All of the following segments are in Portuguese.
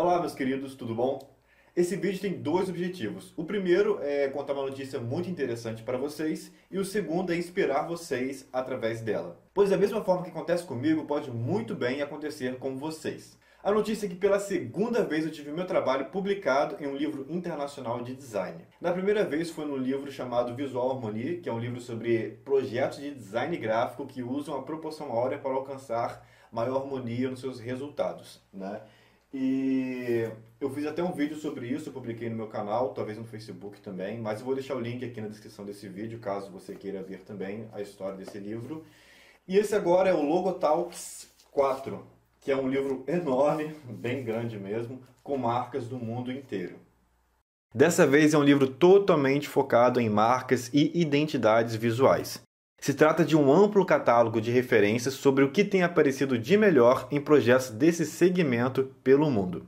Olá, meus queridos, tudo bom? Esse vídeo tem dois objetivos. O primeiro é contar uma notícia muito interessante para vocês e o segundo é inspirar vocês através dela. Pois da mesma forma que acontece comigo, pode muito bem acontecer com vocês. A notícia é que pela segunda vez eu tive meu trabalho publicado em um livro internacional de design. Na primeira vez foi num livro chamado Visual Harmony, que é um livro sobre projetos de design gráfico que usam a proporção áurea para alcançar maior harmonia nos seus resultados. Né? E eu fiz até um vídeo sobre isso, publiquei no meu canal, talvez no Facebook também, mas eu vou deixar o link aqui na descrição desse vídeo, caso você queira ver também a história desse livro. E esse agora é o Logotalks 4, que é um livro enorme, bem grande mesmo, com marcas do mundo inteiro. Dessa vez é um livro totalmente focado em marcas e identidades visuais. Se trata de um amplo catálogo de referências sobre o que tem aparecido de melhor em projetos desse segmento pelo mundo.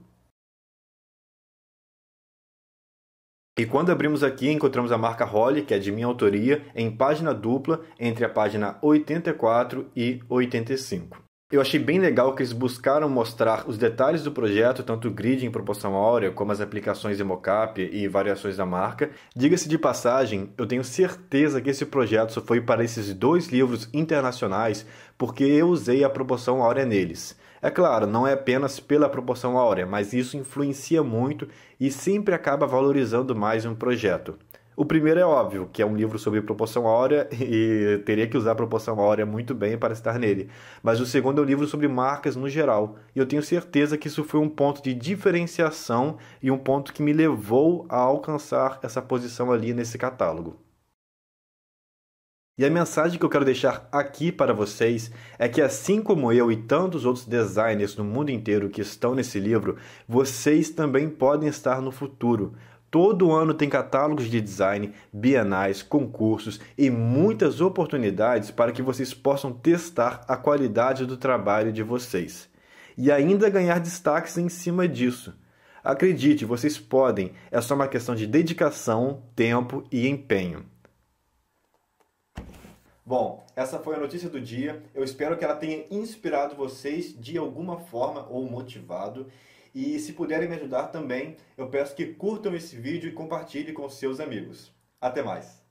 E quando abrimos aqui, encontramos a marca Holly, que é de minha autoria, em página dupla entre a página 84 e 85. Eu achei bem legal que eles buscaram mostrar os detalhes do projeto, tanto o grid em proporção áurea, como as aplicações de mocap e variações da marca. Diga-se de passagem, eu tenho certeza que esse projeto só foi para esses dois livros internacionais porque eu usei a proporção áurea neles. É claro, não é apenas pela proporção áurea, mas isso influencia muito e sempre acaba valorizando mais um projeto. O primeiro é óbvio, que é um livro sobre proporção áurea e teria que usar proporção áurea muito bem para estar nele. Mas o segundo é um livro sobre marcas no geral, e eu tenho certeza que isso foi um ponto de diferenciação e um ponto que me levou a alcançar essa posição ali nesse catálogo. E a mensagem que eu quero deixar aqui para vocês é que, assim como eu e tantos outros designers no mundo inteiro que estão nesse livro, vocês também podem estar no futuro. Todo ano tem catálogos de design, bienais, concursos e muitas oportunidades para que vocês possam testar a qualidade do trabalho de vocês e ainda ganhar destaques em cima disso. Acredite, vocês podem, é só uma questão de dedicação, tempo e empenho. Bom, essa foi a notícia do dia. Eu espero que ela tenha inspirado vocês de alguma forma ou motivado. E se puderem me ajudar também, eu peço que curtam esse vídeo e compartilhem com seus amigos. Até mais!